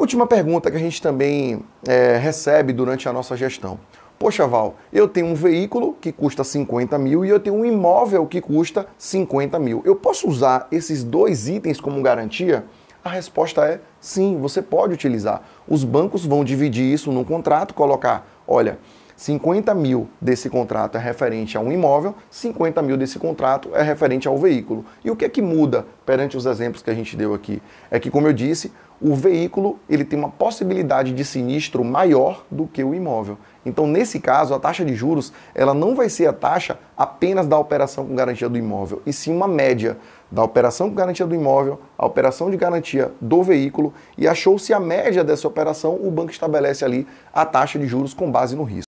última pergunta que a gente também é, recebe durante a nossa gestão. Poxa, Val, eu tenho um veículo que custa 50 mil e eu tenho um imóvel que custa 50 mil. Eu posso usar esses dois itens como garantia? A resposta é sim, você pode utilizar. Os bancos vão dividir isso num contrato, colocar, olha, 50 mil desse contrato é referente a um imóvel, 50 mil desse contrato é referente ao veículo. E o que é que muda perante os exemplos que a gente deu aqui? É que, como eu disse, o veículo ele tem uma possibilidade de sinistro maior do que o imóvel. Então, nesse caso, a taxa de juros ela não vai ser a taxa apenas da operação com garantia do imóvel, e sim uma média da operação com garantia do imóvel, a operação de garantia do veículo, e achou-se a média dessa operação, o banco estabelece ali a taxa de juros com base no risco.